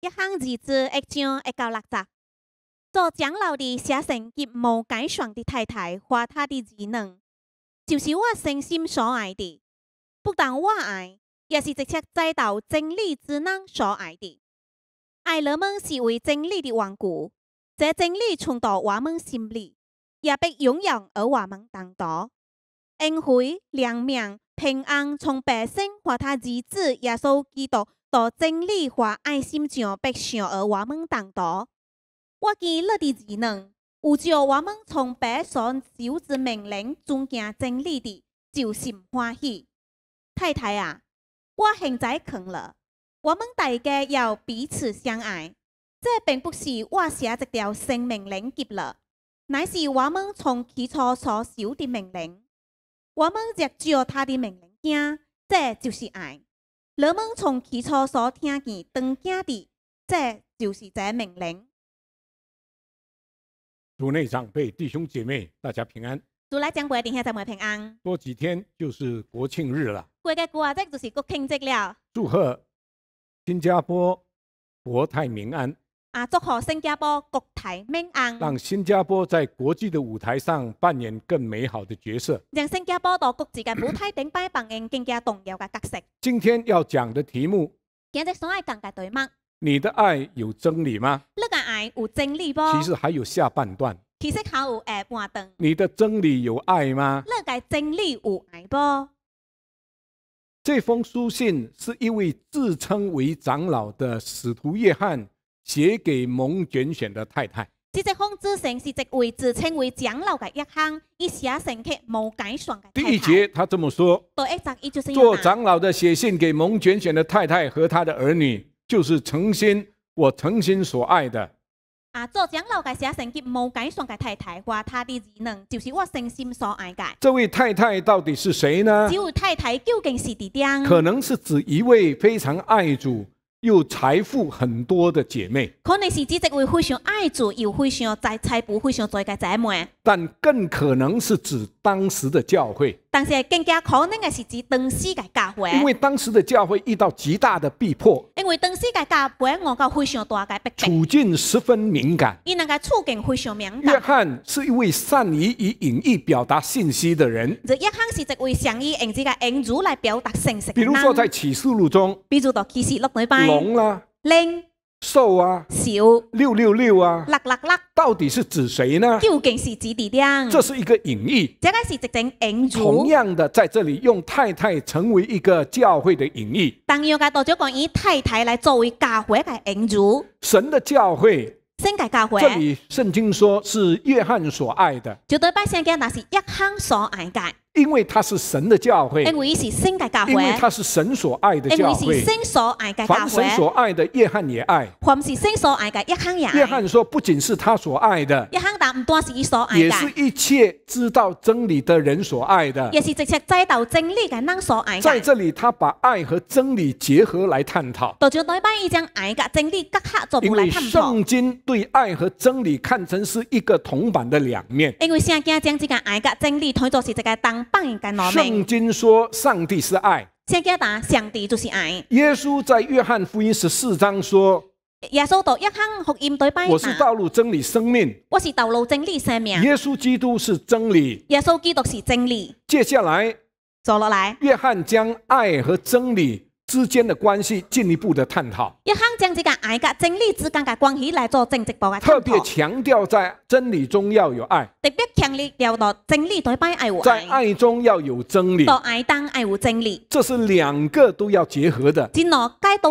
一行日子一张一到六十。做长老的写信给无解散的太太花他的儿能就是我诚心所爱的，不但我爱，也是直接知到真理之人所爱的。爱你们是为真理的缘故，这真理存到我们心里，也被永远而我们同道。恩惠、良命、平安从百姓和他儿子耶稣基督。到真理或爱心上，白上而我们同道。我见你的技能，有照我们从白上小之命令尊行真理的，就是欢喜。太太啊，我现在困了。我们大家要彼此相爱，这并不是我写一条生命令给了，乃是我们从起初所受的命令。我们接照他的命令行，这就是爱。人们从起初所听见，当家的，这就是这命令。祝内长辈、弟兄姐妹，大家平安。族来长辈、弟下姐妹平安。过几天就是国庆日了。过个过这就是国庆节了。祝贺新加坡国泰民安。啊，祝贺新加坡国泰民安，让新加坡在国际的舞台上扮演更美好的角色。让新加坡在国际嘅舞台顶摆扮演更加重要嘅角色。今天要讲的题目，今日所爱更加对吗？你的爱有真理吗？你嘅爱有真理不？其实还有下半段。其实还有下半段。你的真理有爱吗？你嘅真理有爱不？这封书信是一位自称为长老的使徒约翰。写给蒙卷选的太太。这只康子成是一位自称为长老的一行，一写信给蒙卷选的太太。第一节他这么说：，做长老的写信给蒙卷选的太太和他的儿女，就是诚心，我诚心所爱的。啊，做长老的写信给蒙卷选的太太，和他的儿女就是我诚心所爱的。这位太太到底是谁呢？这位太太究竟是地点？可能是指一位非常爱主。又财富很多的姐妹，可能是指一位非常爱主又非常在财富非常多的姐妹，但更可能是指。当时的教会，但是更加可能的是指当时的教会，因为当时的教会遇到极大的逼迫，因为当时的教会，我到非常大的逼迫。处境十分敏感，伊那个处境非常敏感。约翰是一位善于以隐喻表达信息的人，这约翰是一位善于用这个隐语来表达信息。比如说在启示录中，比如在启示录里面，龙啦，灵。瘦啊，小六六六啊，六六六，到底是指谁呢？究竟是指第啲？这是一个隐喻，这个是直整隐喻。同样的，在这里用太太成为一个教会的隐喻，同样嘅，多少讲以太太来作为教会嘅隐喻。神的教会，神界教会，这里圣经说是约翰所爱的，就对百姓讲，那是一行所爱嘅。因为他是神的教会，因为他是神所爱的教会，是神所爱的，约翰也爱；凡神所爱的，约翰也。爱。约翰说，不仅是他所爱的，也是一切知道真理的人所爱的；也是一切知道真理的人所爱的。在这里，他把爱和真理结合来探讨。因为圣经对爱和真理看成是一个铜板的两面。因为圣经将这个爱和真理看作是一个铜。圣经说，上帝是爱。先解答，上帝就是爱。耶稣在约翰福音十四章说：“耶稣读约翰福音对拜，我是道路、真理、生命。我是道路、真理、生命。耶稣基督是真理。耶稣基督是真理。接下来，走了来。约翰将爱和真理。之间的关系进一步的探讨，一亨将这个爱噶真理之间的关系来做正直播啊。特别强调在真理中要有爱，特别强调到真理对表爱我。在爱中要有真理，到爱当爱有真理，这是两个都要结合的。都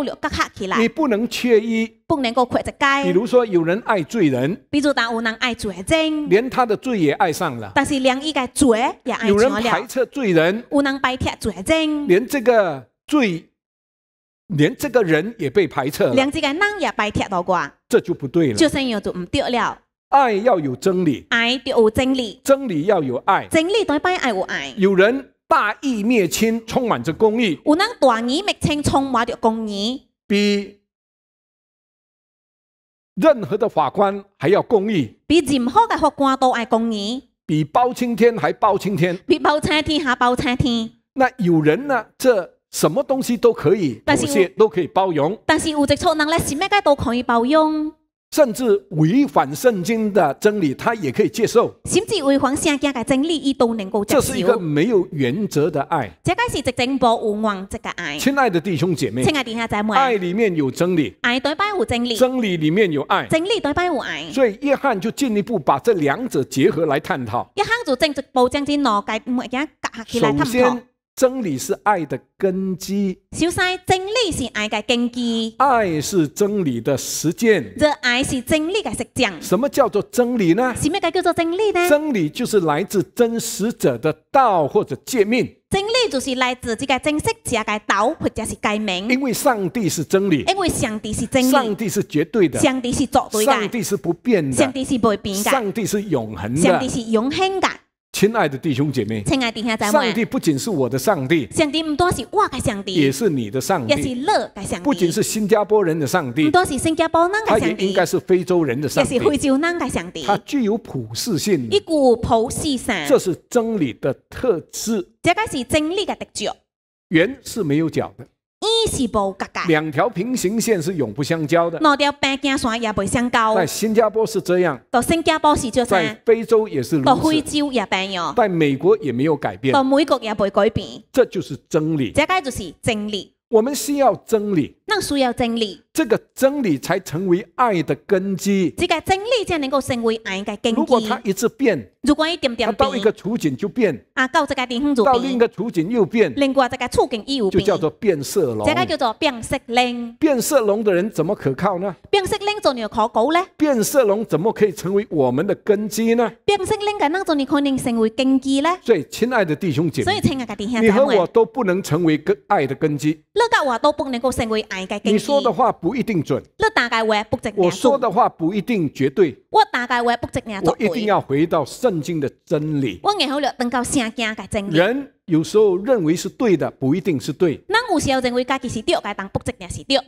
要结合起来。你不能缺一，不能够缺一个。比如说有人爱罪人，比如但有人爱罪人，连他的罪也爱上了。但是连一个罪也爱上了。有人排斥罪人，有人排斥罪人。连这个罪。连这个人也被排斥了，连这个人也被踢过，这就不对了。就就有对了。爱要有真理，爱要有真理真理要有爱，真理代表爱有爱。有人大义灭亲，充满着公义。有人大义灭亲，充满着公义，比任何的法官还要公义，比任何的法官都爱公义，比包青天还包青天，比包青天还包青天。那有人呢？这。什么东西都可以，但是都可以包容。但是有直错能咧，是咩嘅都可以包容。甚至违反圣经的真理，他也可以接受。甚至违反圣经嘅真理，伊都能够接受。这是一个没有原则的爱。这个是直正无原则嘅爱。亲爱的弟兄姐妹，亲爱的弟兄姊妹，爱里面有真理，爱对白有真理。真理里面有爱，真理对白有爱。所以约翰就进一步把这两者结合来探讨。约翰就正直步将这两个物件结合起来探讨。真理是爱的根基。小三，真理是爱的根基。爱是真理的实践。t 爱是真理的实践。什么叫做真理呢？什么该叫做真理呢？真理就是来自真实者的道或者界面。真理就是来自这个真实者的道或者是界面。因为上帝是真理。因为上帝是真理。上帝是绝对的。上帝是绝对的。上帝是绝对的。上帝是不变的。上帝是不变的。上帝是永恒的。上帝是永恒的。亲爱的弟兄姐妹，亲爱的上帝不仅是我的上帝，上帝唔多是我的上帝，也是你的上帝，也是乐的上帝，不仅是新加坡人的上帝，唔多是新加坡人的上帝，他也应该是非洲人的上帝，也是非洲人的上帝。他具有普世性，一股普世性，这是真理的特质，这个是真理的特质。圆是没有角的。是无两条平行线是永不相交的。两条平行线也不相交。在新加坡是这样，新加坡是这在非洲也是如此。在美国也没有改变。在美国也不会改变。这就是真理，这个就是真理。我们需要真理。那需要真理，这个真理才成为爱的根基。这个真理才能够成为爱的根基。如果他一直变，如果一点点到一个处境就变，啊，到这个地方就变，到另一个处境又变，另外这个处境又变，就叫做变色龙。这个叫做变色龙。变色龙的人怎么可靠呢？变色龙怎样可靠呢？变色龙怎么可以成为我们的根基呢？变色龙的，那种你可能成为根基呢？所以亲爱的弟兄姐妹，所以亲爱的弟兄姐妹，你和我都不能成为根爱的根基。你和我都不能够成为爱。你说的话不一定准。我说的话不一定绝对。我一定要回到圣经的真理。人有时候认为是对的，不一定是对。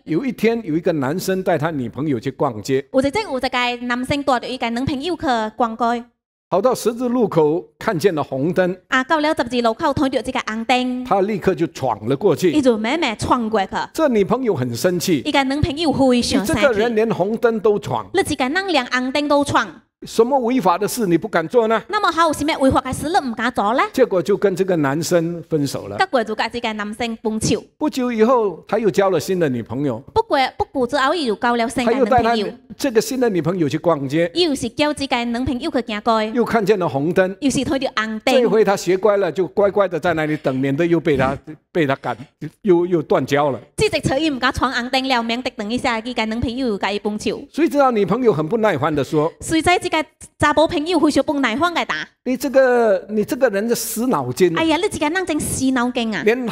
有一天，有一个男生带他女朋友去逛街。有只只，有只个男生带着一个女朋友去逛街。跑到十字路口，看见了红灯啊！到了十字路口，看到这个红灯，他立刻就闯了过去，一就慢慢闯过去。这女朋友很生气，这个男朋友非常生气。这个人连红灯都闯，你这个人连红灯都闯。什么违法的事你不敢做呢？那么还有什么违法的事你唔敢做呢？结果就跟这个男生分手了。结果就跟这个男生分手。不久以后，他又交了新的女朋友。不过，不久之后又交了新的女朋友。这个新的女朋友去逛街。又是交这个男朋友去行街。又看见了红灯。又是推着按灯。这回他学乖了，就乖乖的在那里等，免得又被他被他赶，又又断交了。直闯又唔敢闯红灯了，免得等一下，佮伊男朋友佮伊碰手。谁知道女朋友很不耐烦的说：“谁知这个查甫朋友非常不耐烦的打？你这个你这个人是死脑筋！哎呀，你这个人真死脑筋啊！连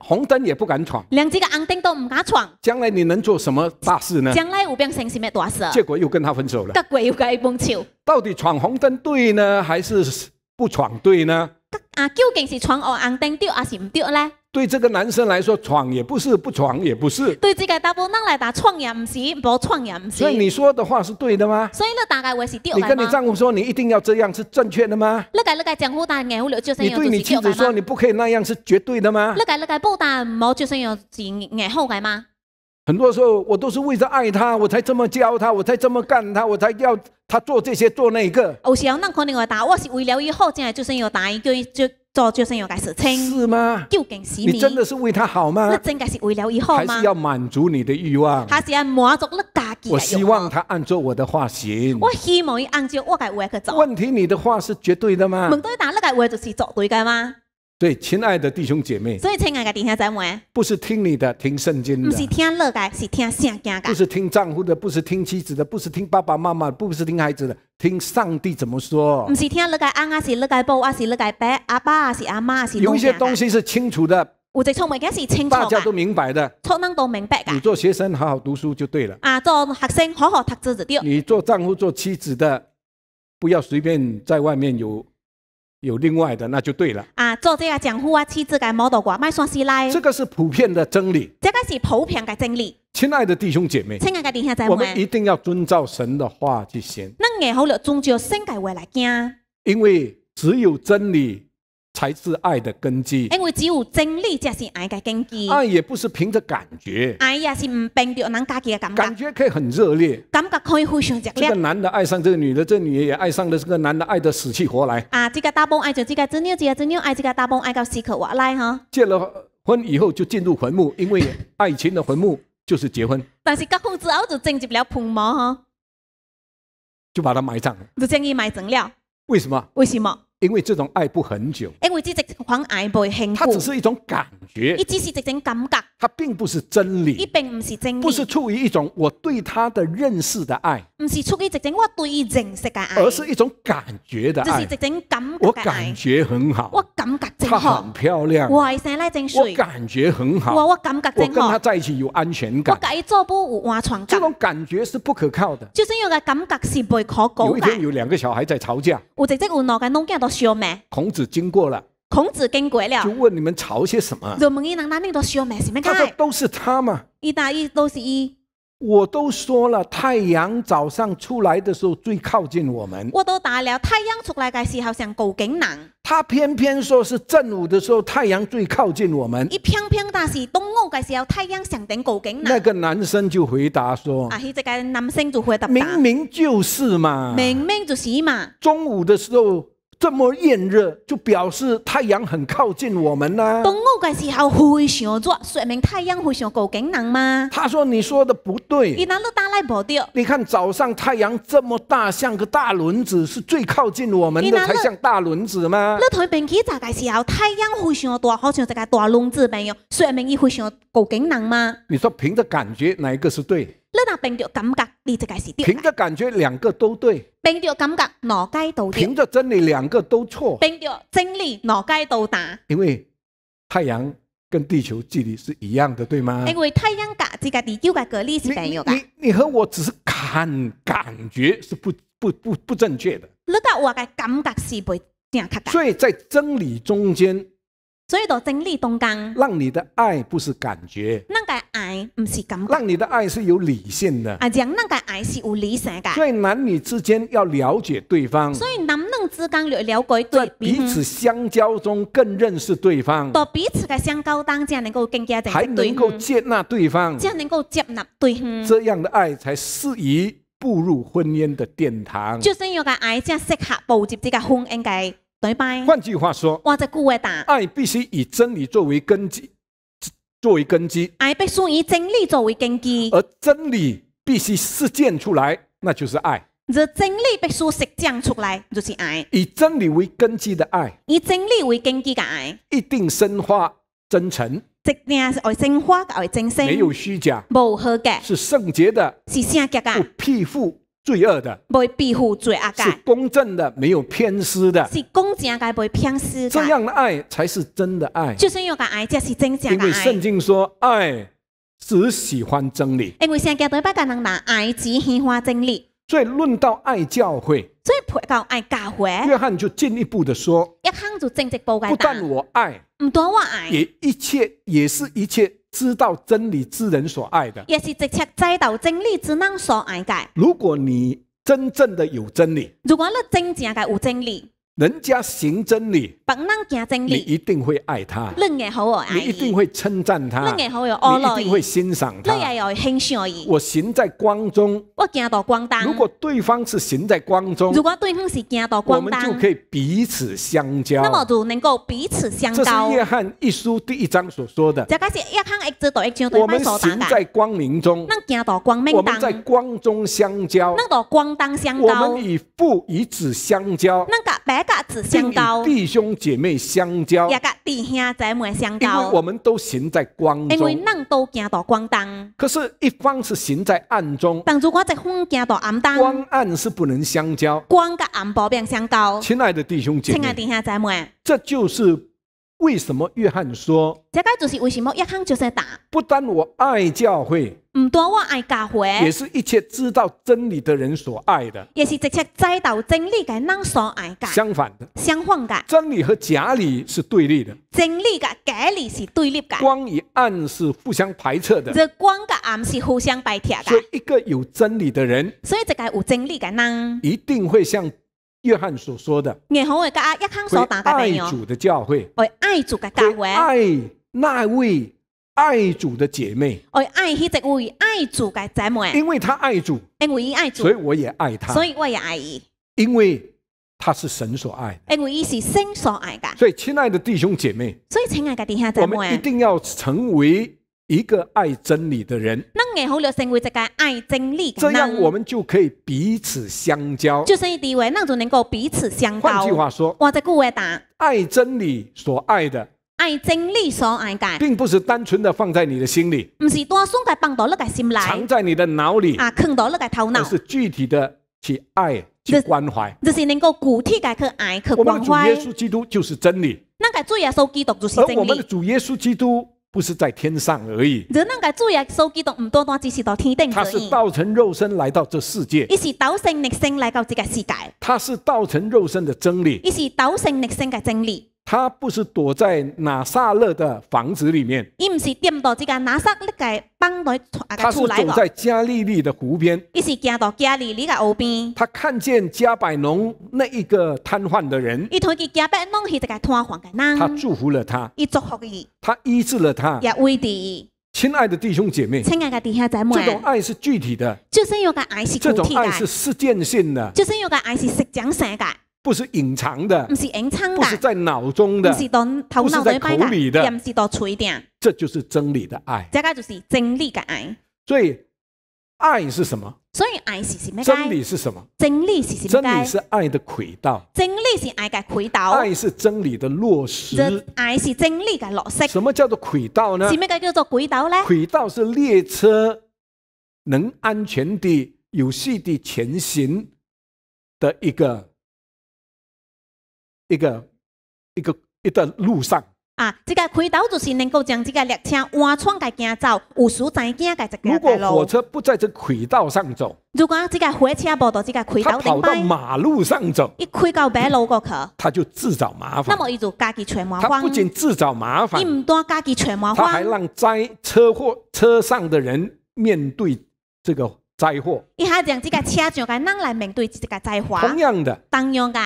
红灯也不敢闯，连这个红灯都唔敢闯。将来你能做什么大事呢？将来有变成什么大事？结果又跟他分手了，又佮伊手。到底闯红灯对呢，还是不闯对呢？”啊，究竟是闯红灯对，还是不对呢？对这个男生来说，闯也不是，不闯也不是。对这个大波人来，但闯也不是，不闯也不是。所以你说的话是对的吗？所以你大概会是对的你跟你丈夫说，你一定要这样，是正确的吗？你跟你跟你丈夫单眼好了，就算有就是第二嘛。你对你妻子说，你不可以那样，是绝对的吗？你跟你跟你波单无就算有是眼好的吗？很多时候，我都是为着爱他，我才这么教他，我才这么干他，我才要他做这些做那一个。哦，是，那可能会打，我是为了以后将来做怎样答应做做做怎样个事情？是吗？究竟是你真的是为他好吗？那真的是为了以后吗？还是要满足你的欲望？还是要满足你家己我希望他按照我的话行。我希望他按照我的话去做。问题，你的话是绝对的吗？难道你的话就是绝对的吗？对，亲爱的弟兄姐妹。所以亲爱的弟兄姊妹，不是听你的，听圣经。不是听乐的，是听圣经的。不是听丈夫的，不是听妻子的，不是听爸爸妈妈，不是听孩子的，听上帝怎么说。不是听乐的阿是乐的布是乐的阿爸是阿妈是。有一些东西是清楚的。有些是清楚的。大家都明白的。错人都明白的。你做学生好好读书就对了。啊，做学生好好读书就对。你做丈夫、做妻子的，不要随便在外面有。有另外的，那就对了。啊，做这个丈夫啊，妻子个 model 哇，来。这个是普遍的真理。这个是普遍的真理。亲爱的弟兄姐妹，亲爱的弟兄姐妹，我们一定要遵照神的话去行。那眼好了，遵照神的话来听。因为只有真理。才是爱的根基，因为只有真理才是爱的根基。爱也不是凭着感觉，爱也是唔凭着人家己嘅感觉。感觉可以很热烈，感觉可以非常热烈。个男的爱上这个女的，这女的也爱上了这个男的，爱得死去活来。啊，这个大胖爱着这个真妞，这个真妞爱这个大胖，爱到死去活来哈。结了婚以后就进入坟墓，因为爱情的坟墓就是结婚。但是结婚之后就进入了坟墓哈，就把它埋葬了。就等于埋葬了。为什么？为什么？因为这种爱不很久。它只是一种感觉，它并不是真理，一并不是真理，不是出于一种我对他的认识的爱，不是出于一种我对认识的爱，而是一种感觉的爱，就是一种感觉，我感觉很好，我感觉正很漂亮，我感觉很好，我感觉正确，我跟他在一起有安全感，这种感觉是不可靠的，就是因为感觉是不可靠有一天，有两个小孩在吵架，我直接换脑筋，脑筋都烧孔子经过了。孔子经过了，就问你们吵些什么？入门一，那拿那都学咩？什么？他说都是他嘛。一打一都是一。我都说了，太阳早上出来的时候最靠近我们。我都打了，太阳出来的时候像高景南。他偏偏说是正午的时候太阳最靠近我们。一偏偏但是东午的时候太阳想顶高景南。那个男生就回答说：啊，这个男生就回答。明明就是嘛。明明就是嘛。中午的时候。这么炎热，就表示太阳很靠近我们呐。冬奥的时候非常热，说明太阳非常靠近人吗？他说：“你说的不对。”伊那乐打来不对。你看早上太阳这么大，像个大轮子，是最靠近我们的才像大轮子吗？你台天气查个时候，太阳非常大，好像一个大轮子一样，说明伊非常靠近人吗？你说凭着感觉，哪一个是对？你那凭着感觉，你这个是对。凭着感觉，两个都对。凭着感觉，我该对。凭着真理，两个都错。凭着真理，我该都打。因为太阳跟地球距离是一样的，对吗？因为太阳噶这个地球噶距离是没有的。你你和我只是看感觉是不不不不正确的。你那我的感觉是不正确的。所以，在真理中间。所以，就经历东港，让你的爱不是感觉。那个爱不是感觉，让你的爱是有理性的。啊，让那个爱是有理性的。所以，男女之间要了解对方。所以，男女之间要了解对方。彼此相交中更认识对方。在彼此的相交当中，能够更加一对。还能够接纳对方。这样能够接纳对。方，这样的爱才适宜步入婚姻的殿堂。就是要个爱，才适合步入这个婚姻的。对拜，我者古话答，爱必须以真理作为根基，作为根基，爱必须以真理作为根基，而真理必须实践出来，那就是爱。t 真理必须实践出来，就是爱。以真理为根基的爱，以真理为根基的爱，一定生花真诚，一定是爱心花爱真心，没有虚假，无害嘅，是圣洁的，是圣洁的，不庇护。罪恶的，不会庇护罪恶，是公正的，没有偏私的，是公正的，不会偏私的。这样的爱才是真的爱，就是因为爱才是真正的爱。因为圣经说，爱只喜欢真理。因为新加坡台北人拿爱只喜欢真理。所以论到爱教会，所以培到爱教会。约翰就进一步的说，不但我爱，也一切，也是一切。知道真理之人所爱的，也是直接知道真理之人所爱的。如果你真正的有真理，如果你真正的有真理。人家行真理，别人行真理，你一定会爱他；你一定会称赞他；你一定会欣赏他。欣赏我行在光中，我行光如果对方是行在光中，如果对方是行光我们就可以彼此相交。那么就能够彼此相交。这是约翰一书第一章所说的。我们行在光明中，我们在光中相交。我们与父与子相交。白子相交，弟兄姐妹相交，也弟兄姐妹相交。因为我们都行在光中，因为咱都行到光中。可是，一方是行在暗中，但如果在风行到暗中，光暗是不能相交。光和暗不便相交。亲爱的弟兄姐妹，这就是。为什么约翰说？这个就是为什么约翰就是打。不但我爱教会，唔单我爱教会，也是一切知道真理的人所爱的，也是直接知道真理嘅人所爱嘅。相反的，相反嘅，真理和假理是对立的。真理嘅假理是对立嘅。光与暗是互相排斥的。这光甲暗是互相排斥嘅。所以一个有真理的人，所以这个有真理嘅人，一定会像。约翰所说的，阿所打爱主的教会，爱主的教会，爱那位爱主的姐妹，爱爱这位爱主的姊妹，因为他爱主，因为爱主，所以我也爱他，所以我也爱伊，因为他是神所爱，因为伊是神所爱的。所以，亲爱的弟兄姐妹，所以亲爱的弟兄姐妹，我们一定要成为。一个爱真理的人，那我好就成为一个爱真理这样我们就可以彼此相交。就是以地位，那就能够彼此相交。换句话说，我者古话答，爱真理所爱的，爱真理所爱的，并不是单纯的放在你的心里，不是单纯该放到你的心里，藏在你的脑里啊，放到你的头脑，就是具体的去爱去关怀，就是能够具体的去爱去关怀。我们主耶稣基督就是真理，那个主耶稣基督就是真理，而我们的主耶稣基督。不是在天上而已。人能够注意手机都唔多多，只是到天顶而他是道成肉身来到这世界。他是道成肉身来到这个世界。他是道成肉身的真理。他是道成肉身的真理。他不是躲在拿撒勒的房子里面，伊唔是踮到这个拿撒勒嘅帮内他是走在加利利的湖边，伊是行到加利利嘅湖边。他看见加百农那一个瘫痪的人，伊同伊加百农系一个瘫痪的人。他祝福了他，伊祝福伊，他医治了他，也为的。亲爱的弟兄姐妹，亲爱的弟兄姊妹，这种爱是具体的，就是有个爱是这种爱是实践性的，就是有个爱是实践性的。不是隐藏的，不是隐藏的，不是在脑中的，不是在头脑里的，也不是到嘴的。这就是真理的爱。这个就是真理的爱。所以，爱是什么？所以，爱是什么真理是什么？真理是什么？真理是爱的轨道。真理是爱的轨道。爱是真理的落实。爱是真理的落实。什么叫做轨道呢？什么嘅叫做轨道呢？轨道是列车能安全地、有序地前行的一个。一个一个一段路上啊，这个轨道就是能够将这个列车完全的行走，有时事才的如果火车不在这轨道上走，如果这个火车跑到这个轨道顶，跑到马路上走，一开到马路过去，他就自找麻烦。那么就自己全麻烦。他不仅自找麻烦，他不仅自找麻烦，他还让灾车祸车上的人面对这个灾祸，一下让这个车上的人来面对这个灾祸。同样的，同样的。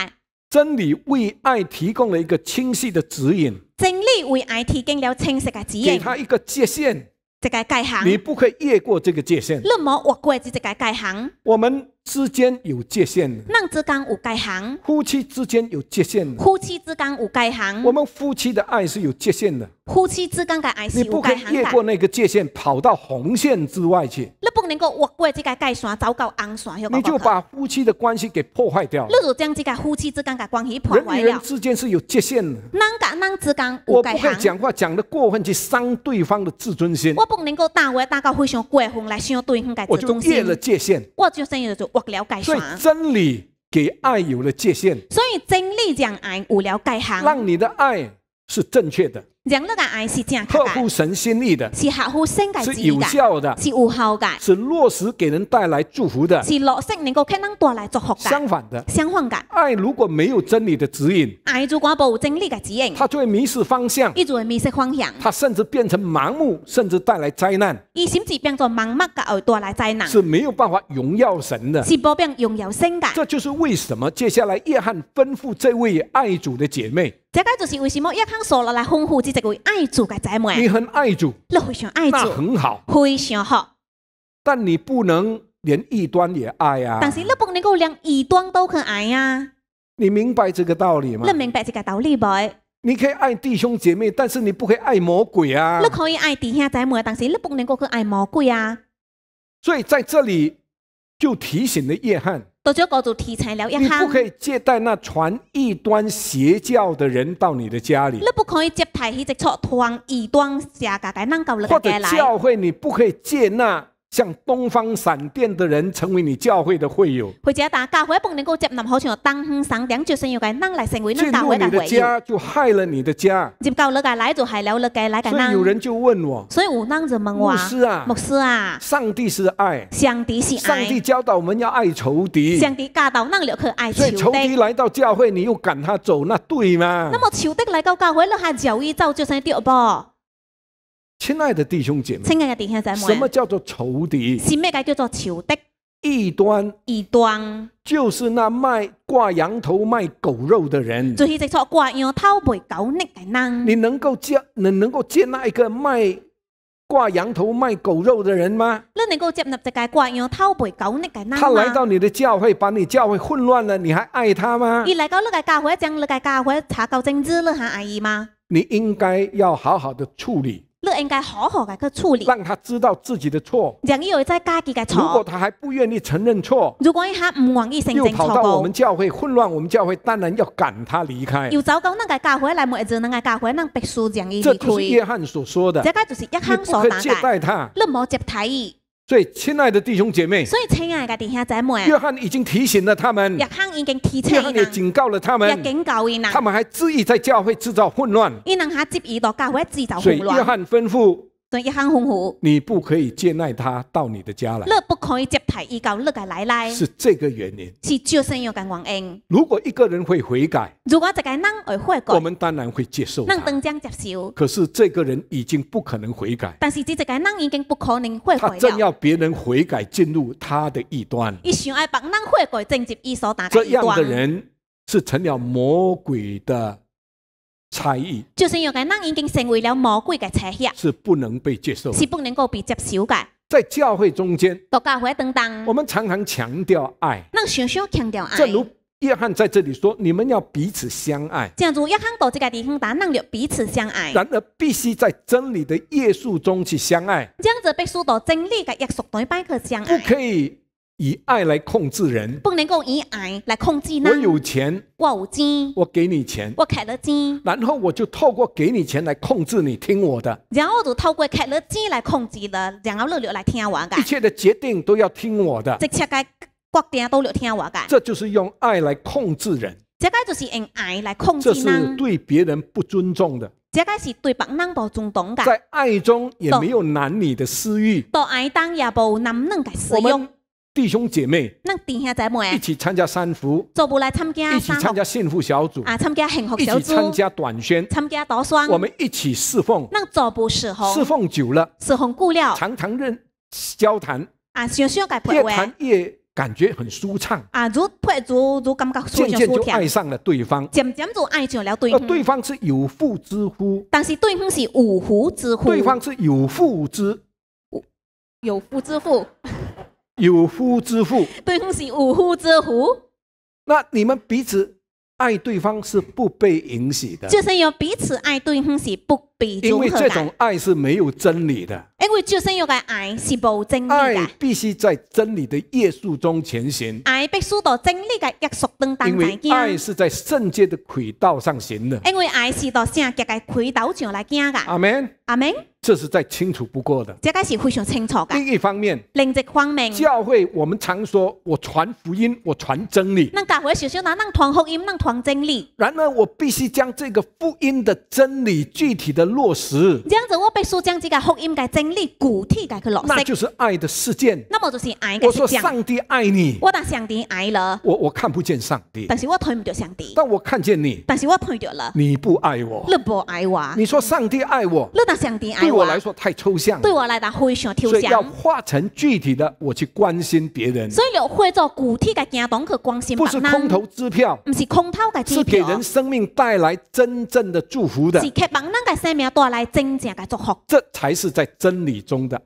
真理为爱提供了一个清晰的指引。真理为爱提供了清晰的指引，给他一个界限，这个界限，你不可以越过这个界限。那么我过这个界限，我们。之间有界限。男之刚无改行。夫妻之间有界限的。夫妻之间有界限。我们夫妻的爱是有界限的。夫妻之间的爱是无改你不可以越过那个界限，跑到红线之外去。你不能够越过这个界线，走到红线。你就把夫妻的关系给破坏掉你就将这个夫妻之间的关系破坏掉人与人之间是有界限的。男跟男之刚无我不会讲话讲的过分去伤对方的自尊心。我不能够大话大到非常过分来伤对方的自尊心。我就越了界限。我就想要做。我了解。所以真理给爱有了界限。所以真理讲爱无聊改行，让你的爱是正确的。让那个爱是这样心意的，是合乎心的，是有效的，是有效的，是落实给人带来祝福的，是落实能够给人带来祝福的。相反的，相反的，爱如果没有真理的指引，爱如果部有真理的指引，他就会迷失方向，一就会迷失方向，他甚至变成盲目，甚至带来灾难，他甚至变做盲目，然而带来灾难，是没有办法荣耀神的，是不变荣耀神的。这就是为什么接下来约翰吩咐这位爱主的姐妹。这个就是为什么要翰所拿来丰富这一位爱主的姊妹。你很爱主，你非常爱主，那很好，非常好。但你不能连异端也爱啊！但是你不能够连异端都去爱啊！你明白这个道理吗？你明白这个道理不？你可以爱弟兄姐妹，但是你不可以爱魔鬼啊！你可以爱弟兄姐妹，但是你不能够去爱魔鬼啊！所以在这里就提醒了约翰。杜姐，哥就提成了一下。你不可以接待那传异端邪教的人到你的家里。你不可以接待迄只传异端邪教的人到你家里。或者教会你不可以接纳。像东方闪电的人成为你教会的会友，或者大教会不能够接纳，好像东方闪电就是要该人来成为咱教会的会友。你的家就害了你的家。进教会来就害了了该来个。所以有人就问我，所以我人就问我，牧师啊，牧师啊，上帝是爱，上帝是爱，上帝教导我们要爱仇敌，上帝教导人了去爱仇敌。仇敌来到教会，你又赶他走，那对吗？那么仇敌来到教会，你还叫伊走就算对不？亲爱的弟兄姐妹，亲爱的弟兄什么叫做仇敌？是咩嘅叫做仇敌？异端，异端就是那卖挂羊头卖狗肉的人。就是这做挂羊头卖狗肉的人。你能够接，你能够接那一个卖挂羊头卖狗肉的人吗？你能够接纳这个挂羊头卖狗肉的人吗？他来到你的教会，把你教会混乱了，你还爱他吗？你来到那个教会，将那个教会查搞政治，你还爱伊吗？你应该要好好的处理。你应该好好地去处理，让他知道自己的错。在家错。如果他还不愿意承认错，如果他不愿意承认错，又跑到我们教会混乱，我们教会当然要赶他离开。又走到那个教会来？末子那个教会？那必须让伊离开。这就是约翰所说的，这个就是约翰所你不可接待他，你冇接待伊。所以，亲爱的弟兄姐妹，所以亲爱的弟兄姐妹，约翰已经提醒了他们，约翰已经提醒约翰也警告了他们，也警告伊呐，他们还执意在教会制造混乱，伊能还执意到教会制造混乱。所以，约翰吩咐，所以约翰吩咐，你不可以接纳他到你的家来，你不可以接。奶奶，是这个原因。是赵生阳跟原因。如果一个人会悔改，如果这个人会悔改，我们当然会接受。能当场接受。可是这个人已经不可能悔改。但是这个人已经不可能悔改他正要别人悔改，进入他的异端。你想爱把人悔改，正接伊所打开这样的人是成了魔鬼的差异。赵生阳个人已经成为了魔鬼的差异，是不能被接受，是不能够被接受的。在教会中间，教会我们常常强调爱。那常常强调爱。正如约翰在这里说，你们要彼此相爱。正如约翰到这个地方来，那要彼此相爱。然而，必须在真理的约束中去相爱。这样子必须到真理的约束里面去相爱。不可以。以爱来控制人，不能够以爱来控制。我有钱，我有钱，我给你钱，我开了钱，然后我就透过给你钱来控制你听我的。然后就透过开了钱来控制了，然后你又来听我的。一切的决定都要听我的，一切的决定都要听我的。这就是用爱来控制人，这个就是用爱来控制人。这是对别人不尊重的，这个是对别人不尊重的。在爱中也没有男女的私欲，不爱当也不有男女的私欲。弟兄姐妹那一起参加三福，做不来参加三福，参加幸福小组啊，参加幸福小组，一起参加短宣，参加短宣，我们一起侍奉，那做不侍奉，侍奉久了，侍奉久了，常常认交谈啊，越谈越感觉很舒畅啊，越配越越感觉舒畅，渐渐就爱上了对方，渐渐就爱上了对方，对方是有妇之夫，但是对方是有福之夫，对方是有妇之有妇之夫。有夫之妇，对方是无夫之妇，那你们彼此爱对方是不被允许的。就是有彼此爱对方是不。因为这种爱是没有真理的，因为救世欲嘅爱是无真理的。爱必须在真理的耶稣中前行，爱必须到真理嘅耶稣当中嚟惊。爱是在圣洁的轨道上行的。因为爱是到圣洁嘅轨道上来惊嘅。阿门，阿门，这是再清楚不过的，这个是非常清楚的。另一方面，另一方面，教会我们常说，我传福音，我传真理。那教会想想，那传福音，那传真理。然而，我必须将这个福音的真理具体的。落实这样子，我必须将这个福音的真理具体的去落实。那就是爱的事件。那么就是爱我说上帝爱你。我当上帝爱了。我我看不见上帝，但是我推不到上帝。但我看见你，但是我推到了。你不爱我，你不爱我。你说上帝爱我，你当上帝爱我。对我来说太抽象。对我来讲非常抽象。所以要化成具体的，我去关心别人。所以要化作具体的行动去关心不是空头支票，不是空头的支票，是给人生命带来真正的祝福的。是给别人的生命。带来真正的祝福，这才是在真理中的，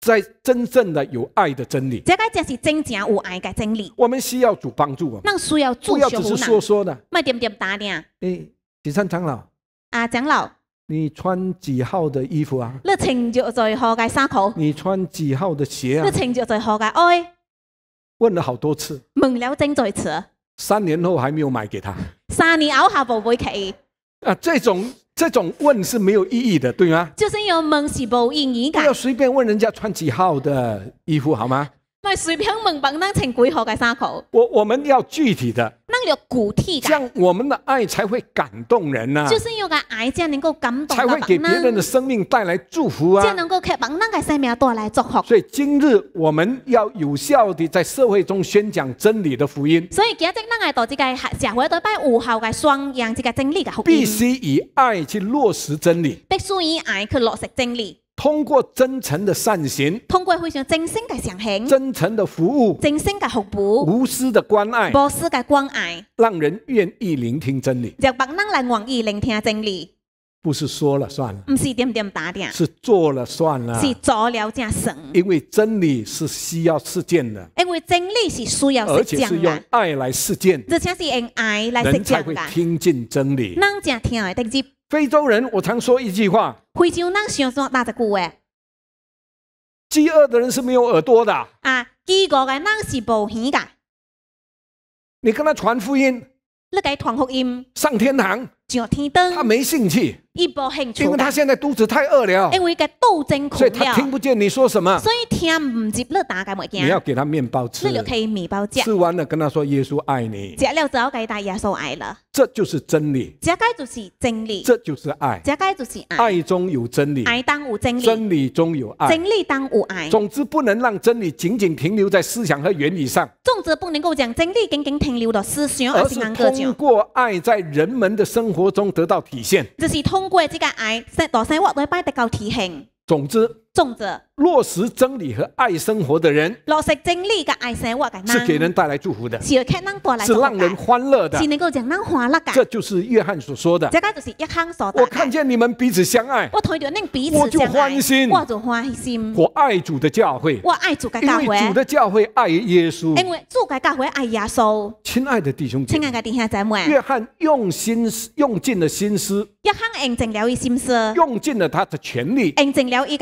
在真正的有爱的真理。这个才是真正有爱的真理。我们需要主帮助我，们。那需要主熊不要只是说说的，卖点点打点。哎，第三长老。啊，长老。你穿几号的衣服啊？你穿着最好的衫裤？你穿几号的鞋啊？你穿着最好的爱？问了好多次。问了真多次。三年后还没有买给他。三年咬下宝贝企。啊，这种。这种问是没有意义的，对吗？就是要问是无意义噶。不要随便问人家穿几号的衣服，好吗？咪随便问，把咱穿几号嘅衫裤。我我们要具体的。的。这样我们的爱才会感动人呐，就是有个爱这样能够感动。才会给别人的生命带来祝福啊，这能够给别人的生命带来祝福。所以今日我们要有效的在社会中宣讲真理的福音。所以今日，咱爱到这个社会，要办有效的双赢这个真理啊。必须以爱去落实真理。必须以爱去落实真理。通过真诚的善行，通过非常真心的善行，真诚的服务，真心的服务，无私的关爱，无私的关爱，让人愿意聆听真理，让百能来愿意聆听真理，不是说了算了，不是点点打点，是做了算了，是做了才成，因为真理是需要实践的，因为真理是需要实践，而且是用爱来实践，而且是用爱来实践，人才会听进真理，能才听得直非洲人，我常说一句话：非洲人常说哪一句话？饥饿的人是没有耳朵的。啊，饥饿的人是无耳的。你跟他传福音？你给传福音？上天堂？上天堂？他没兴趣。一波兴趣。因为他现在肚子太饿了，因为所以他听不见你说什么。所以听唔接你打嘅物件。你要给他面包吃，你就可以面包吃。吃完了跟他说耶稣爱你。吃了之后给伊答耶稣爱了。这就是真理。这个就是真理。这就是爱。这个就是爱。爱中有真理，爱当有真理。真理中有爱，真理当无爱。总之不能让真理仅仅停留在思想和原理上。总之不能够讲真理仅仅停留在思想而是通过爱在人们的生活中得到体现。这是通。过即个只個癌，食大細鍋都係得够體型。总之。落实真理和爱生活的人，是给人带来祝福的，是让人欢乐的，是能够让人欢乐的。这就是约翰所说的。我看见你们彼此相爱，我就欢心，我爱主的教会，因为主的教会爱耶稣。亲爱的弟兄姐妹，约翰用心用尽了心思，用尽了他的全力，用尽了他的一。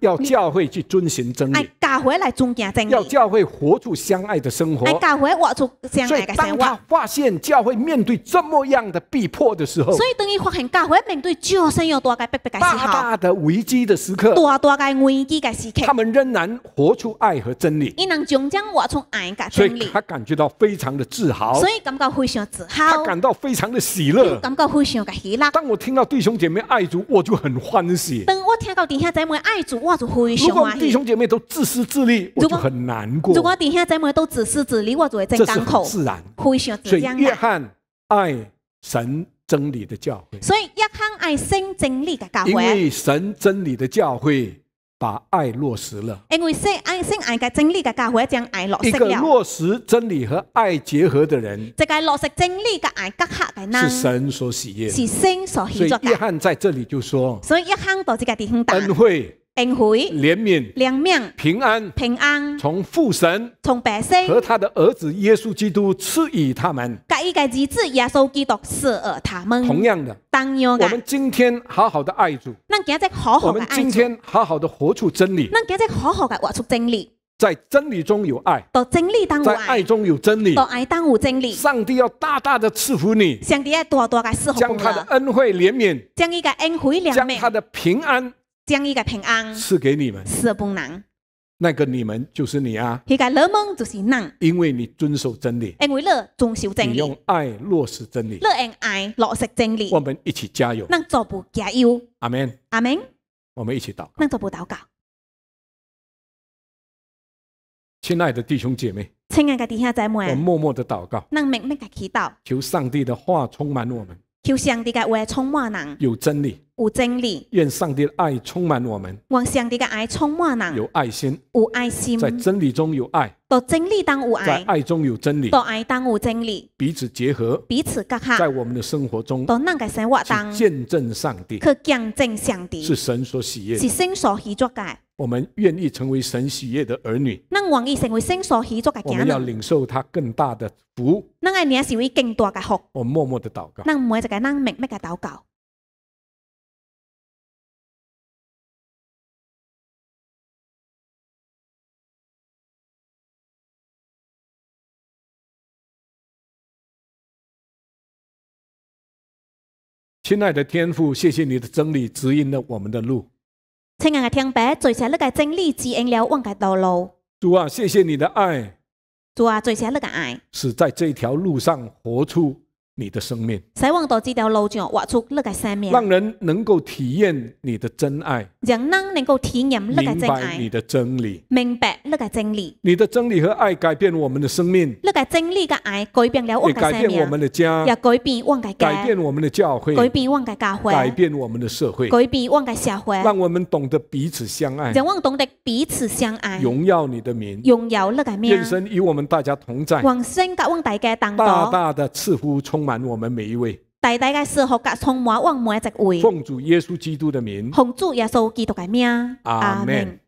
要教会去遵循真理。教会来尊敬真理。要教会活出相爱的生活。哎，教会活出相爱的生活。当他发现教会面对这么样的逼迫的时候，所以等于发现教会面对这么有大个逼迫个时候，大大的危机的时刻，大大个危机的时刻，他们仍然活出爱和真理。伊能将将活出爱个真理。他感觉到非常的自豪。所以感到非常自豪。他感到非常的喜乐。感到非常的喜乐。当我听到弟兄姐妹爱主，我就很欢喜。当我听到弟兄姐妹爱主。我就如果弟兄姐妹都自私自利，我就很难过。如果弟兄姐妹都自私自利，我就会在港口。这是自然。所以，约翰爱神真理的教会。所以，约翰爱神真理的教会。因为神真理的教会把爱落实了。因为说爱神爱的真理的教会将爱落实了。一个落实真理和爱结合的人，这个落实真理的爱结合的那，是神所喜悦，是神所。喜悦。所以，约翰在这里就说，所以约翰到这个弟兄，恩惠。恩惠、怜悯、怜悯、平安、平安，从父神、从百姓和他的儿子耶稣基督赐予他们。同样的，同样的，我们今天好好的爱主，我们今天好好的活出真理。在真理中有爱，在爱中有真理。上帝要大大的赐福你，将他的恩惠怜悯，将他的平安。将一个平安赐给你们，四不人。那个你们就是你啊。一个人们就是人，因为你遵守真理。因为你遵守真理。你用爱落实真理。你用爱落实真理。我们一起加油。我做不加油。阿门。阿门。我们一起祷。我做不部祷告。亲爱的弟兄姐妹，亲爱的弟兄姊妹，我默默的祷告。的祈祷，求上帝的话充满我们。求上帝嘅话充满人，有真理，有真理。愿上帝的爱充满我们，望上帝嘅爱充满人，有爱心，有爱心。在真理中有爱，在爱中有真理。真理有爱，当有真理。彼此结合，彼此隔阂，在我们的生活中见证上帝，去见证上帝，是神所喜悦，是神所喜悦嘅。我们愿意成为神喜悦的儿女。那愿意成为神所喜作的儿女。我们要领受他更大的福。那爱你成为更大的福。我默默的祷告。那每一个人秘密的祷告。亲爱的天父，谢谢你的真理指引了我们的路。亲爱的，听爸，谢谢你嘅真理指引了我嘅道路。主啊，谢谢你的爱。主啊，谢谢你嘅爱，是在这条路上活出。你的生命，希望在这条路上活出你的生命，让人能够体验你的真爱，让人能够体验你的真爱，你的真理，明白你的真理，你的真理和爱改变我们的生命，你的真理跟爱改变了我的生命，也改变我们的家，也改变我们的家，改变我们的教会，改变我们的教会，改变我们的社会，改变我们的社会，让我们懂得彼此相爱，让我们懂得彼此相爱，荣耀你的名，荣耀你的名，永生与我们大家同在，永生与我们大家同在，大大的赐福充。满我们每一位。大大个师傅甲充满万每一位。奉主耶稣基督的名。奉主耶稣基督的名。阿门。